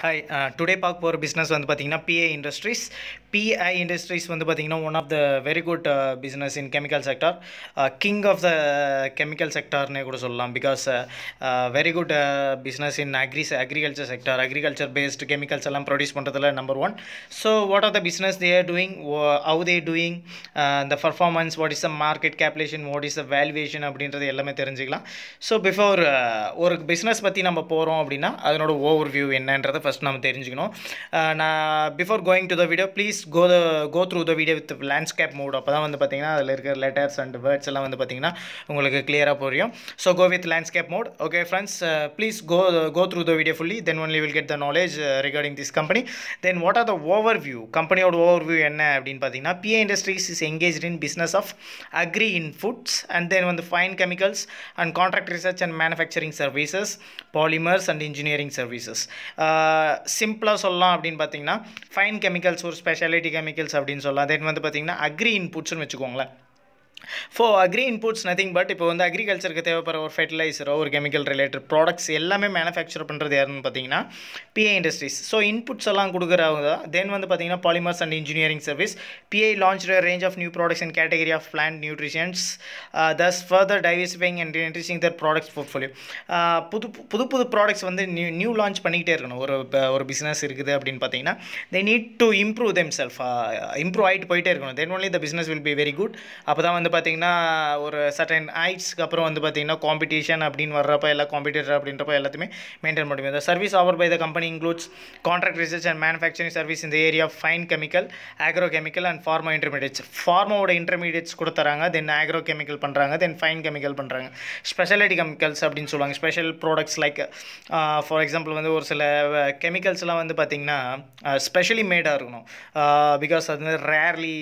Hi today uh, பார்க்க போகிற business வந்து பார்த்திங்கன்னா பிஏ இண்டஸ்ட்ரீஸ் பிஐ இண்டஸ்ட்ரீஸ் வந்து பார்த்திங்கன்னா one of the very good business in chemical sector king of the chemical செக்டார்னே கூட சொல்லலாம் because very good business in agri agriculture sector agriculture based chemicals எல்லாம் ப்ரொடியூஸ் பண்ணுறதுல number one so what are the business they are doing how they doing இந்த performance what is the market capitalisation what is the valuation அப்படின்றது எல்லாமே தெரிஞ்சுக்கலாம் so before uh, ஒரு பிஸ்னஸ் பற்றி நம்ம போகிறோம் அப்படின்னா அதனோட ஓவர் வியூ என்னன்றதை ஃபஸ்ட் நம்ம தெரிஞ்சுக்கணும் நான் before going to the video please go the go through the video with landscape mode அப்போ தான் வந்து பார்த்தீங்கன்னா அதில் இருக்கிற லெட்டர்ஸ் அண்ட் வேர்ட்ஸ் எல்லாம் வந்து பார்த்தீங்கன்னா உங்களுக்கு கிளியராக புரியும் so go with landscape mode okay friends please go go through the video fully then only will get the knowledge regarding this company then what are the overview கம்பெனியோட overview என்ன அப்படின்னு பார்த்தீங்கன்னா PI industries is engage in business of agri in foods and then வந்து fine chemicals and contract research and manufacturing services polymers and engineering services சிம்பிளாக சொல்லலாம் அப்படின்னு பார்த்தீங்கன்னா fine chemicals ஒரு ஸ்பெஷாலிட்டி கெமிக்கல்ஸ் அப்படின்னு சொல்லலாம் தென் வந்து பார்த்தீங்கன்னா அக்ரி இன்புட்ஸ்னு வச்சுக்கோங்களேன் ஃபோ அக்ரி இன்புட்ஸ் நத்திங் பட் இப்போ வந்து அக்ரிகல்ச்சருக்கு தேவைப்படுற ஒரு ஃபெர்டிலைசரோ ஒரு கெமிக்கல் ரிலேட்டட் ப்ராடக்ட்ஸ் எல்லாமே மேனுஃபேக்சர் பண்ணுறது யாருன்னு பார்த்தீங்கன்னா பிஏ இண்டஸ்ட்ரீஸ் ஸோ இன்புட்ஸ் எல்லாம் கொடுக்குறவங்க தான் தென் வந்து பார்த்தீங்கன்னா polymers and engineering service PI launch range of new products in category of plant nutrition thus further diversifying and enriching their products portfolio புது புது புது ப்ராடக்ட்ஸ் வந்து நியூ நியூ லான்ச் பண்ணிக்கிட்டே இருக்கணும் ஒரு ஒரு பிஸ்னஸ் இருக்குது அப்படின்னு பார்த்தீங்கன்னா they need to improve them self improve ஆகிட்டு போயிட்டே இருக்கணும் then only the business will be very good அப்போ தான் வந்து வந்து பார்த்திங்கன்னா ஒரு சர்டன் ஐட்ஸ்க்கு அப்புறம் வந்து பார்த்திங்கன்னா காம்படிஷன் அப்படின்னு வர்றப்ப எல்லா காம்படிட்டர் அப்படின்றப்ப எல்லாத்தையுமே மெயின்டைன் பண்ண முடியும் service offer by the company includes contract research and manufacturing service இந்த area fine chemical agro chemical and pharma intermediates ஃபார்மாவோட இன்டர்மீடியட்ஸ் கொடுத்துறாங்க தென் ஆக்ரோ கெமிக்கல் பண்ணுறாங்க தென் ஃபைன் கெமிக்கல் பண்ணுறாங்க ஸ்பெஷாலிட்டி கெமிக்கல்ஸ் அப்படின்னு சொல்லுவாங்க special products like for example வந்து ஒரு சில கெமிக்கல்ஸ்லாம் uh, வந்து பார்த்திங்கன்னா ஸ்பெஷலி uh, மேடாக இருக்கணும் பிகாஸ் uh, அது வந்து ரேர்லி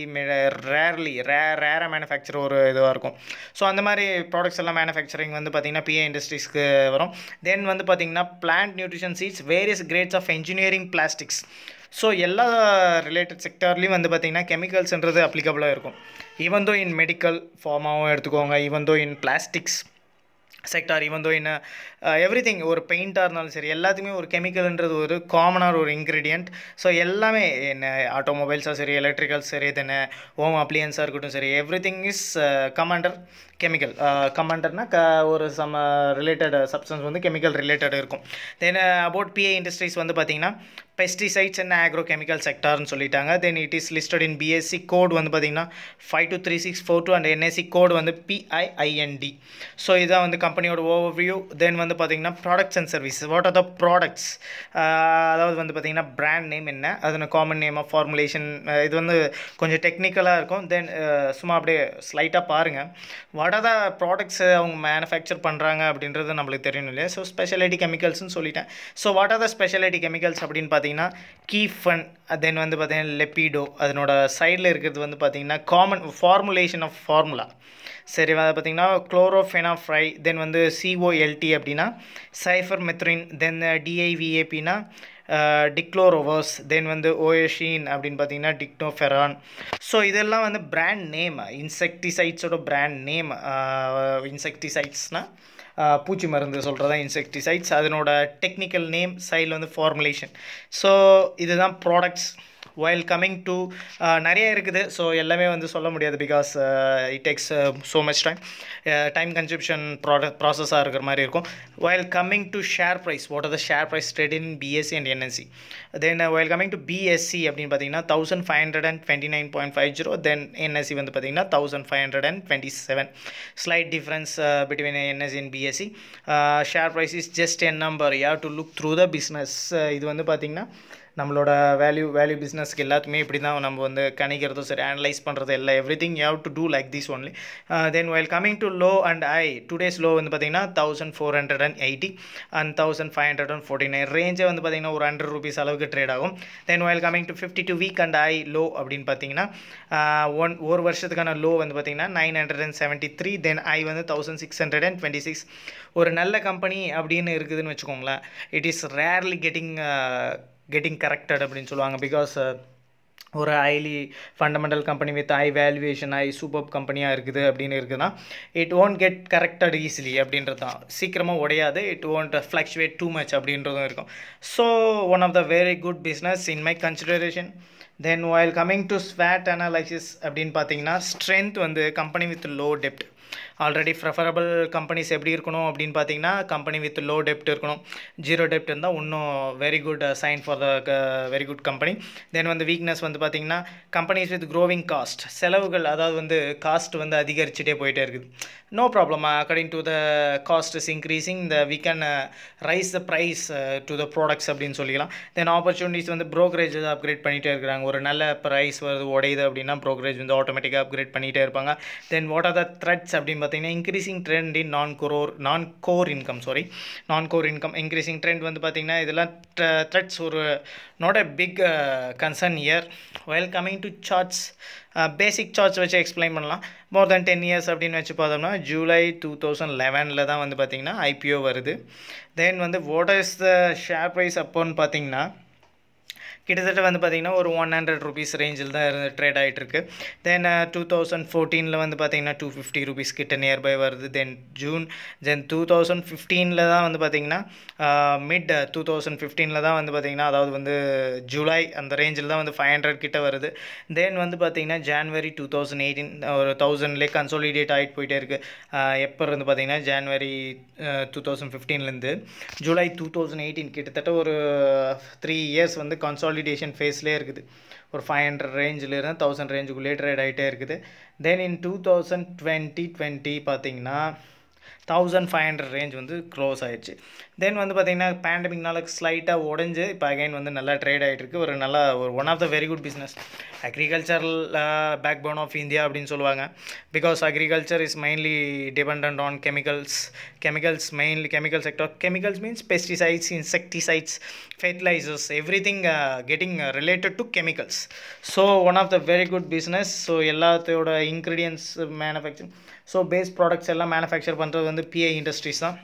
ரேர்லி ரே ரேராக மேனுஃபேக்சர் ஆரம்பிக்கிற ஒரு இதுவாக இருக்கும் ஸோ அந்த மாதிரி ப்ராடக்ட்ஸ் எல்லாம் மேனுஃபேக்சரிங் வந்து பார்த்திங்கன்னா பிஏ இண்டஸ்ட்ரீஸ்க்கு வரும் தென் வந்து பார்த்திங்கன்னா plant nutrition seeds various grades of engineering plastics so எல்லா ரிலேட்டட் செக்டார்லேயும் வந்து பார்த்திங்கன்னா கெமிக்கல்ஸ்ன்றது அப்ளிகபிளாக இருக்கும் ஈவன் தோ இன் மெடிக்கல் ஃபார்மாகவும் எடுத்துக்கோங்க even though in plastics sector even though in every thing ஒரு பெயிண்ட்டாக இருந்தாலும் சரி எல்லாத்துக்குமே ஒரு கெமிக்கல்ன்றது ஒரு காமனாக ஒரு இன்க்ரீடியன்ட் ஸோ எல்லாமே என்ன ஆட்டோமொபைல்ஸாக சரி எலக்ட்ரிக்கல்ஸ் சரி தென் ஹோம் அப்ளியன்ஸாக இருக்கட்டும் சரி everything is commander chemical கமாண்டர்னா க ஒரு சம ரிலேட்டட் சப்ஸ்டன்ஸ் வந்து கெமிக்கல் ரிலேட்டட் இருக்கும் தென் அபவுட் பிஏ இண்டஸ்ட்ரீஸ் வந்து பார்த்திங்கன்னா பெஸ்டிசைட்ஸ் அண்ட் ஆக்ரோ கெமிக்கல் செக்டார்னு சொல்லிட்டாங்க then it is listed in BSE code வந்து பார்த்திங்கன்னா five two three six four two and NSE code வந்து பிஐஐஎன்டி ஸோ இதான் வந்து கம்பெனியோட ஓவர் தென் வந்து வந்து பார்த்திங்கன்னா products and services what are the products அதாவது வந்து பார்த்திங்கன்னா ப்ராண்ட் நேம் என்ன அதன காமன் நேம் ஆஃப் ஃபார்முலேஷன் இது வந்து கொஞ்சம் டெக்னிக்கலாக இருக்கும் தென் சும்மா அப்படியே ஸ்லைட்டாக பாருங்கள் வாட் ஆர் த ப்ராடக்ட்ஸ் அவங்க மேனுஃபேக்சர் பண்ணுறாங்க அப்படின்றது நம்மளுக்கு தெரியணும் இல்லையா ஸோ ஸ்பெஷாலிட்டி கெமிக்கல்ஸ்னு சொல்லிட்டேன் so what are the speciality chemicals அப்படின்னு பார்த்தீங்கன்னா கீஃபன் தென் வந்து பார்த்திங்கன்னா லெப்பிடோ அதனோட சைடில் இருக்கிறது வந்து பார்த்திங்கன்னா காமன் ஃபார்முலேஷன் ஆஃப் ஃபார்முலா சரி அதை பார்த்திங்கன்னா குளோரோஃபெனாஃப்ரை தென் வந்து சிஓஎல்டி அப்படின்னா சைஃபர் மெத்ரின் தென் டிஐவிஏபினா டிக்ளோரோவர்ஸ் தென் வந்து ஓயஷின் அப்படின்னு பார்த்தீங்கன்னா டிக்னோஃபெரான் ஸோ இதெல்லாம் வந்து பிராண்ட் நேம் இன்செக்டிசைட்ஸோட பிராண்ட் நேம் இன்செக்டிசைட்ஸ்னால் பூச்சி மருந்து சொல்கிறதா இன்செக்டிசைட்ஸ் அதனோட டெக்னிக்கல் நேம் சைல் வந்து ஃபார்முலேஷன் ஸோ இதுதான் ப்ராடக்ட்ஸ் ஒயல் கம்மிங் டு நிறைய இருக்குது ஸோ எல்லாமே வந்து சொல்ல முடியாது because it takes so much time time consumption product ப்ராசஸாக இருக்கிற மாதிரி இருக்கும் while coming to share price what are the share price trade in BSE and NSE then while coming to BSE அப்படின்னு பார்த்தீங்கன்னா thousand five hundred and twenty nine point five zero then NSE வந்து பார்த்தீங்கன்னா thousand five hundred and twenty seven slight difference between NSE and BSE share price is just an number you to look through the business இது வந்து பார்த்திங்கன்னா நம்மளோட value value பிஸ்னஸ்க்கு எல்லாத்துக்குமே இப்படி தான் நம்ம வந்து கணிக்கிறதும் சரி அனலைஸ் பண்ணுறது எல்லாம் everything you have to do like this only then while coming to low and high today's low வந்து பார்த்திங்கன்னா thousand four hundred and eighty and thousand five hundred and forty nine ரேஞ்சே வந்து பார்த்திங்கன்னா ஒரு hundred rupees அளவுக்கு trade ஆகும் then while coming to fifty two week and high low அப்படின்னு பார்த்தீங்கன்னா ஒன் uh, ஒரு வருஷத்துக்கான லோ வந்து பார்த்திங்கன்னா nine hundred and seventy three then high வந்து thousand six hundred and twenty six ஒரு நல்ல கம்பெனி அப்படின்னு இருக்குதுன்னு வச்சுக்கோங்களேன் it is rarely getting getting corrected அப்படின்னு சொல்லுவாங்க பிகாஸ் uh, ஒரு highly fundamental company with high valuation high super கம்பெனியாக இருக்குது அப்படின்னு இருக்குதுன்னா it won't get corrected easily அப்படின்றது தான் சீக்கிரமாக உடையாது it won't fluctuate too much அப்படின்றதும் இருக்கும் so one of the very good business in my consideration then while coming to ஸ்வேட் அனாலிசிஸ் அப்படின்னு பார்த்தீங்கன்னா ஸ்ட்ரென்த் வந்து கம்பெனி வித் லோ டெப்ட் ஆல்ரெடி ப்ரெஃபரபிள் கம்பெனிஸ் எப்படி இருக்கணும் அப்படின்னு பார்த்தீங்கன்னா கம்பெனி வித் லோ டெப்ட் இருக்கணும் ஜீரோ டெப்ட் இருந்தால் இன்னும் very good sign for the very good company then வந்து வீக்னஸ் வந்து பார்த்தீங்கன்னா கம்பெனிஸ் வித் க்ரோவிங் காஸ்ட் செலவுகள் அதாவது வந்து காஸ்ட் வந்து அதிகரிச்சுட்டே போயிட்டே இருக்குது no problem according to the cost is increasing the we can raise the price to the products அப்படின்னு சொல்லிக்கலாம் தென் ஆப்பர்ச்சுனிட்டிஸ் வந்து ப்ரோக்கரேஜ் அப்கிரேட் பண்ணிகிட்டே இருக்கிறாங்க ஒரு நல்ல ப்ரைஸ் வருது உடையுது அப்படின்னா ப்ரோக்கரேஜ் வந்து ஆட்டோமேட்டிக்காக அப்கிரேட் பண்ணிகிட்டே இருப்பாங்க then what are the threats அப்படின்னு பார்த்தீங்கன்னா increasing trend in non crore non core income sorry non core income increasing trend வந்து பார்த்திங்கன்னா இதெல்லாம் த்ரெட்ஸ் ஒரு not a big concern here well coming to charts basic charts வச்சு explain பண்ணலாம் more than ten years அப்படின்னு வச்சு பார்த்தோம்னா ஜூலை டூ தௌசண்ட் லெவனில் தான் வந்து பார்த்திங்கன்னா ஐபிஓ வருது தென் வந்து what is the share price அப்போன்னு பார்த்தீங்கன்னா கிட்டத்தட்ட வந்து பார்த்திங்கன்னா ஒரு ஒன் ஹண்ட்ரட் ருபீஸ் ரேஞ்சில் தான் இருந்து ட்ரேட் ஆகிட்டுருக்கு தென் டூ தௌசண்ட் ஃபோர்டீனில் வந்து பார்த்திங்கன்னா டூ ஃபிஃப்டி ருபீஸ் கிட்ட நியர்பை வருது then June then two thousand ஃபிஃப்டீனில் தான் வந்து பார்த்திங்கன்னா மிட் டூ தௌசண்ட் ஃபிஃப்டீனில் தான் வந்து பார்த்திங்கன்னா அதாவது வந்து ஜூலை அந்த ரேஞ்சில் தான் வந்து ஃபைவ் ஹண்ட்ரட் கிட்ட வருது தென் வந்து பார்த்திங்கன்னா ஜான்வரி டூ தௌசண்ட் எயிட்டீன் ஒரு தௌசண்ட்லேயே கன்சோலிடேட் ஆகிட்டு போயிட்டே இருக்குது uh, எப்போ இருந்து பார்த்திங்கன்னா ஜான்வரி டூ தௌசண்ட் ஃபிஃப்டீன்லேருந்து ஜூலை டூ தௌசண்ட் எயிட்டீன் கிட்டத்தட்ட ஒரு த்ரீ uh, இயர்ஸ் வந்து கன்சோல் கன்சாலிடேஷன் ஃபேஸ்லேயே இருக்குது ஒரு ஃபைவ் ஹண்ட்ரட் ரேஞ்சிலேருந்து தௌசண்ட் ரேஞ்சுக்குள்ளே ட்ரேட் ஆகிட்டே இருக்குது then in two thousand twenty twenty பார்த்தீங்கன்னா தௌசண்ட் ஃபைவ் ஹண்ட்ரட் ரேஞ்ச் வந்து க்ளோஸ் ஆயிடுச்சு தென் வந்து பார்த்திங்கன்னா பேண்டமிக்னால ஸ்லைட்டாக உடஞ்சு இப்போ அகைன் வந்து நல்லா ட்ரேட் ஆகிட்டு இருக்குது ஒரு நல்லா ஒரு one of the very good business agricultural backbone of India அப்படின்னு சொல்லுவாங்க because agriculture is mainly depend on chemicals chemicals mainly chemical sector chemicals means pesticides insecticides fertilisers everything getting related to chemicals so one of the very good business so எல்லாத்தையோட ingredients manufacturing so base products எல்லாம் manufacture பண்ணுறது வந்து PI Industries தான்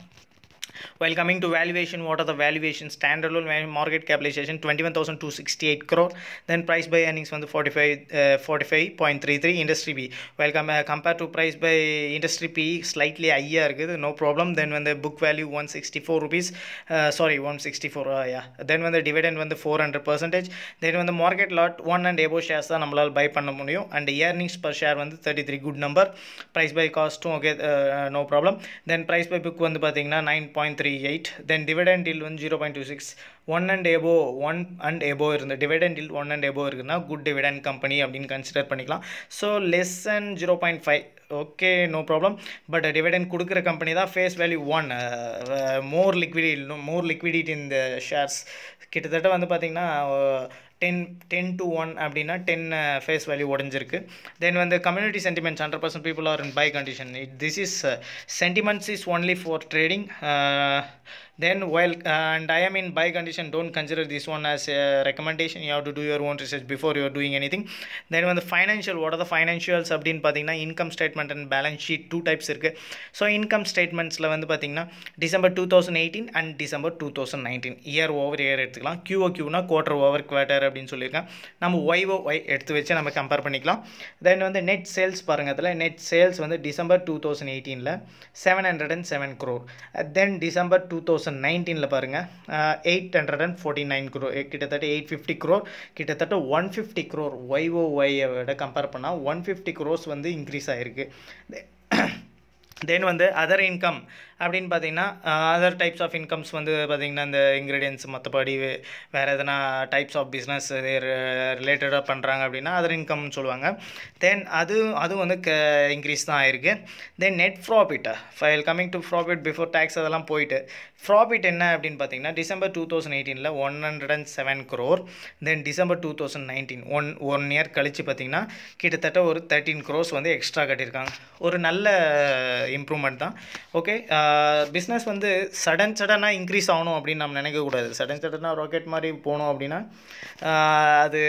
While coming to valuation, what are the valuation? Standalone market capitalization 21,268 crore. Then price by earnings on the 45, uh, 45.33 industry P. While com uh, compared to price by industry P, slightly higher, no problem. Then when the book value 164 rupees, uh, sorry 164, uh, yeah. Then when the dividend when the 400 percentage, then when the market lot one and above shares தான் நம்மளால் buy பண்ண முடியும் and earnings per share வந்து thirty three good number Price by காஸ்ட்டும் okay no problem then price by book வந்து பார்த்தீங்கன்னா nine point three 0.38 then dividend இல் வந்து zero point 0.26 1 and above 1 and above இருந்த டிவிடெண்ட் இல் ஒன் அண்ட் எபோ இருக்குன்னா good dividend company அப்படின்னு consider பண்ணிக்கலாம் so less and zero point five okay no problem but dividend கொடுக்குற கம்பெனி தான் face value one more லிக்விடி மோர் லிக்விடிட்டி இந்த shares கிட்டத்தட்ட வந்து பார்த்திங்கன்னா டென் டென் டு ஒன் அப்படின்னா டென் ஃபேஸ் வேல்யூ உடஞ்சிருக்கு தென் வந்து community sentiments hundred percent people are in buy condition it this is sentiments is only for trading then while uh, and i am in buy condition don't consider this one as a recommendation you have to do your own research before you are doing anything then when the financial what are the financials அப்படின்னு பார்த்தீங்கன்னா income statement and balance sheet two types இருக்குது so income ஸ்டேட்மெண்ட்ஸில் வந்து பார்த்தீங்கன்னா December two thousand eighteen and December two thousand nineteen year over year எடுத்துக்கலாம் Q O கியூனா quarter over quarter அப்படின்னு சொல்லியிருக்கேன் நம்ம ஒய்ஓ ஒய் எடுத்து வச்சு நம்ம கம்பேர் பண்ணிக்கலாம் தென் வந்து நெட் சேல்ஸ் பாருங்கள் அதில் நெட் சேல்ஸ் வந்து டிசம்பர் டூ தௌசண்ட் எயிட்டீனில் seven hundred and seven crore then December two thousand thousand நைன்டீனில் பாருங்கள் eight hundred and forty nine crore கிட்டத்தட்ட எயிட் ஃபிஃப்டி குரோர் கிட்டத்தட்ட ஒன் ஃபிஃப்டி க்ரோர் ஒய்ஓஒய்யை விட கம்பேர் பண்ணால் ஒன் ஃபிஃப்டி க்ரோர்ஸ் வந்து இன்க்ரீஸ் ஆகிருக்கு தென் வந்து அதர் இன்கம் அப்படின்னு பார்த்தீங்கன்னா அதர் டைப்ஸ் ஆஃப் இன்கம்ஸ் வந்து பார்த்திங்கன்னா இந்த இன்க்ரீடியன்ஸ் மற்றபடி வேறு எதனா டைப்ஸ் ஆஃப் பிஸ்னஸ் ரிலேட்டடாக பண்ணுறாங்க அப்படின்னா அதர் இன்கம்னு சொல்லுவாங்க தென் அது அது வந்து க இன்க்ரீஸ் தான் ஆயிருக்கு then net profit while coming to profit before tax அதெல்லாம் போயிட்டு ப்ராஃபிட் என்ன அப்படின்னு பார்த்தீங்கன்னா டிசம்பர் டூ தௌசண்ட் எயிட்டீனில் one hundred and seven crore then December two thousand nineteen one one year கழித்து பார்த்திங்கன்னா கிட்டத்தட்ட ஒரு தேர்ட்டீன் க்ரோஸ் வந்து எக்ஸ்ட்ரா கட்டியிருக்காங்க ஒரு நல்ல இம்ப்ரூவ்மெண்ட் தான் ஓகே பிஸ்னஸ் வந்து சடன் சடனாக இன்க்ரீஸ் ஆகணும் அப்படின்னு நம்ம நினைக்கக்கூடாது சடன் சடனாக ராக்கெட் மாதிரி போனோம் அப்படின்னா அது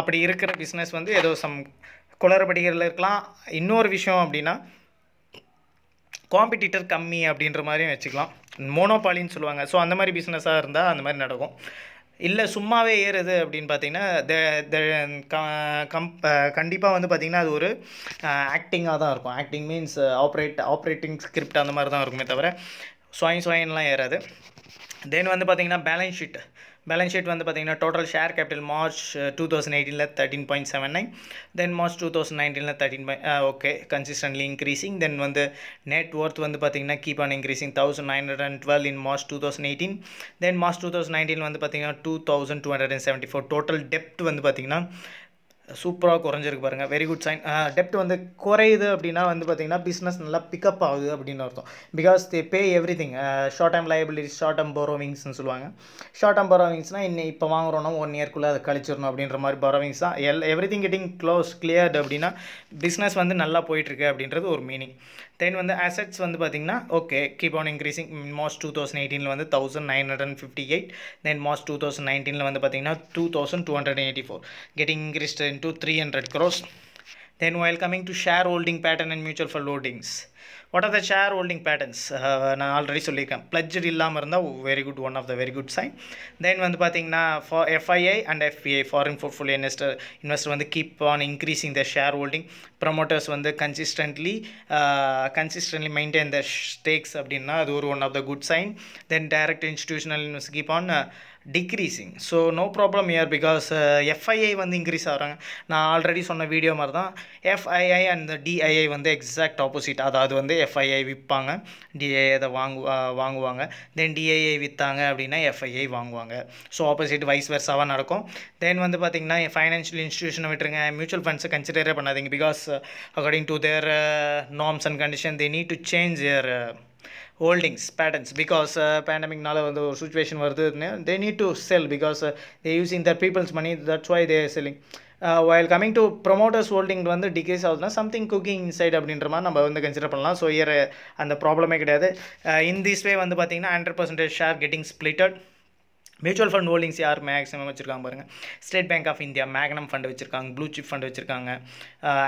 அப்படி இருக்கிற பிஸ்னஸ் வந்து ஏதோ சம் குளறுபடிகளில் இருக்கலாம் இன்னொரு விஷயம் அப்படின்னா காம்படிட்டர் கம்மி அப்படின்ற மாதிரியும் வச்சுக்கலாம் மோனோபாலின்னு சொல்லுவாங்க ஸோ அந்த மாதிரி பிஸ்னஸாக இருந்தால் அந்த மாதிரி நடக்கும் இல்லை சும்மாவே ஏறுது அப்படின்னு பார்த்தீங்கன்னா கம் கண்டிப்பாக வந்து பார்த்திங்கன்னா அது ஒரு ஆக்டிங்காக தான் இருக்கும் acting means operate operating script அந்த மாதிரி தான் இருக்குமே தவிர சுவாயின் சுவாயின்லாம் ஏறாது தென் வந்து பார்த்திங்கன்னா பேலன்ஸ் ஷீட் பேலன்ஸ் ஷீட் வந்து பார்த்திங்கன்னா total share capital March two thousand எயிட்டீனில் thirteen point seven nine then March two thousand நைன்டீனில் தேர்ட்டின் பாய் ஓகே கன்சிஸ்டன்ட்லி இன்க்ரீசிங் தென் வந்து நெட் ஒர்த் வந்து பார்த்திங்கன்னா keep on increasing thousand nine hundred and twelve in March two thousand eighteen then March two thousand nineteen வந்து பார்த்திங்கன்னா two thousand two hundred and seventy four total டெப்ட் வந்து பார்த்திங்கன்னா சூப்பராக குறைஞ்சிருக்கு பாருங்க வெரி குட் சைன் டெப்ட் வந்து குறையுது அப்படின்னா வந்து பார்த்தீங்கன்னா பிஸ்னஸ் நல்லா பிக்கப் ஆகுது அப்படின்னு அர்த்தம் because they pay everything short time liability short term பரோவிங்ஸ்னு சொல்லுவாங்க ஷார்ட் டேம் பரோவிங்ஸ்னால் இன்னும் இப்போ வாங்குறோன்னா ஒன் இயர்க்குள்ளே அதை கழிச்சிடணும் அப்படின்ற மாதிரி பரோவிங்ஸ் தான் எல் everything getting close cleared அப்படின்னா பிஸ்னஸ் வந்து நல்லா போயிட்டுருக்கு அப்படின்றது ஒரு மீனிங் தென் வந்து அசட்ஸ் வந்து பார்த்திங்கன்னா okay keep on increasing March two thousand எயிட்டீனில் வந்து thousand nine hundred and fifty eight then March two thousand நைன்டீனில் வந்து பார்த்திங்கன்னா two thousand two hundred eighty four getting increased in two three hundred crores then while coming coming to share holding pattern and mutual fund holdings what are the share holding patterns நான் already சொல்லியிருக்கேன் pledged இல்லாமல் இருந்தால் very good one of the very good sign தென் வந்து பார்த்தீங்கன்னா for FII and FPI foreign portfolio investor investor வந்து keep on increasing the share holding promoters வந்து consistently consistently maintain the stakes அப்படின்னா அது ஒரு one of the good sign then direct institutional invest keep on decreasing so no problem here because FII வந்து increase ஆகிறாங்க நான் ஆல்ரெடி சொன்ன video மாதிரி தான் எஃப்ஐஐ அண்ட் டிஐஐ வந்து எக்ஸாக்ட் ஆப்போசிட் அதாவது வந்து எஃப்ஐஐ விற்பாங்க டிஐஐ அதை வாங்கு வாங்குவாங்க தென் டிஐஐ விற்றாங்க அப்படின்னா எஃப்ஐஐ வாங்குவாங்க ஸோ ஆப்போசிட் வைஸ் வெர்ஸாவாக நடக்கும் தென் வந்து பார்த்திங்கன்னா ஃபைனான்ஷியல் இன்ஸ்டியூஷனை விட்டுருங்க மியூச்சுவல் ஃபண்ட்ஸை கன்சிடரே பண்ணாதீங்க because according to their norms and condition they need to change their holdings patterns because பேண்டமிக்னால வந்து ஒரு சுச்சுவேஷன் வருதுன்னு they need to sell because they using other people's money that's why they selling while coming to promoters holding வந்து decrease ஆகுதுன்னா something cooking inside அப்படின்ற மாதிரி நம்ம வந்து கன்சிடர் பண்ணலாம் ஸோ இயர் uh, அந்த ப்ராப்ளமே கிடையாது இன் திஸ் வே வந்து பார்த்திங்கன்னா hundred percentage share getting splitted mutual fund holdings யார் மேக்ஸிமம் வச்சுருக்காங்க பாருங்கள் State Bank of India Magnum fund வச்சுருக்காங்க ப்ளூ சிப் ஃபண்ட் வச்சுருக்காங்க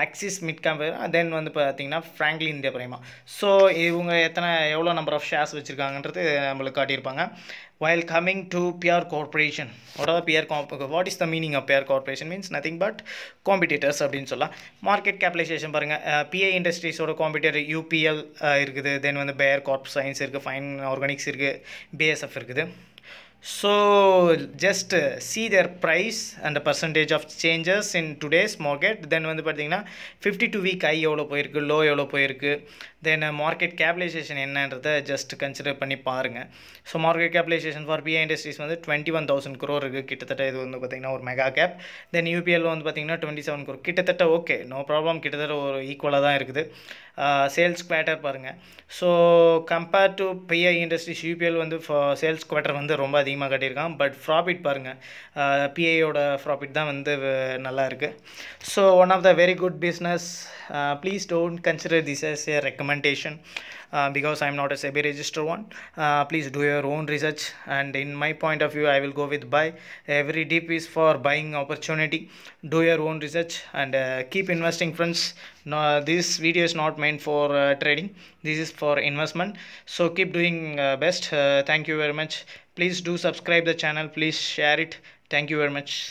ஆக்சிஸ் மிட் கேம்ப் தென் வந்து பார்த்தீங்கன்னா ஃப்ராங்க்லின் இந்தியா பிரைமா ஸோ இவங்க எத்தனை எவ்வளோ நம்பர் ஆஃப் ஷேர்ஸ் வச்சுருக்காங்கன்றது நம்மளுக்கு காட்டியிருப்பாங்க while coming to peer comparison what are peer peer what is the meaning of peer comparison means nothing but competitors அப்படின்னு சொல்லலாம் மார்க்கெட் கேபிடலைசேஷன் பாருங்கள் பிஏ இண்டஸ்ட்ரீஸோட காம்படிட்டர் யூபிஎல் இருக்குது தென் வந்து பேர் கார்ப் சயின்ஸ் இருக்குது Fine Organics இருக்குது BASF இருக்குது so just uh, see their price and the percentage of changes in today's market then வந்து பார்த்தீங்கன்னா ஃபிஃப்டி டூ வீக் ஐ எவ்வளோ போயிருக்கு லோ எவ்வளோ போயிருக்கு தென் மார்க்கெட் கேபிலைசேஷன் என்னன்றதை ஜஸ்ட் கன்சிடர் பண்ணி பாருங்கள் so market capitalisation for PI industries வந்து டுவெண்ட்டி ஒன் தௌசண்ட் குரோர் இருக்குது கிட்டத்தட்ட இது வந்து பார்த்திங்கன்னா ஒரு மெகா கேப் தென் யூபிஎல் வந்து பார்த்திங்கன்னா டுவெண்ட்டி செவன் குரோர் கிட்டத்தட்ட ஓகே நோ ப்ராப்ளம் கிட்டத்தட்ட ஒரு ஈக்குவலாக தான் இருக்குது சேல்ஸ் குவார்ட்டர் பாருங்கள் so compare to PI Industries UPL வந்து ஃபா சேல்ஸ் குவார்ட்டர் வந்து ரொம்ப அதிகமாக கட்டியிருக்கான் பட் ப்ராஃபிட் பாருங்கள் பிஐயோட ப்ராஃபிட் தான் வந்து நல்லா இருக்குது so one of the very good business please don't consider this as a recommendation because I am not a SEBI register one please do your own research and in my point of view I will go with buy every dip is for buying opportunity do your own research and keep investing friends no, uh, this video is not meant for uh, trading this is for investment so keep doing uh, best uh, thank you very much please do subscribe the channel please share it thank you very much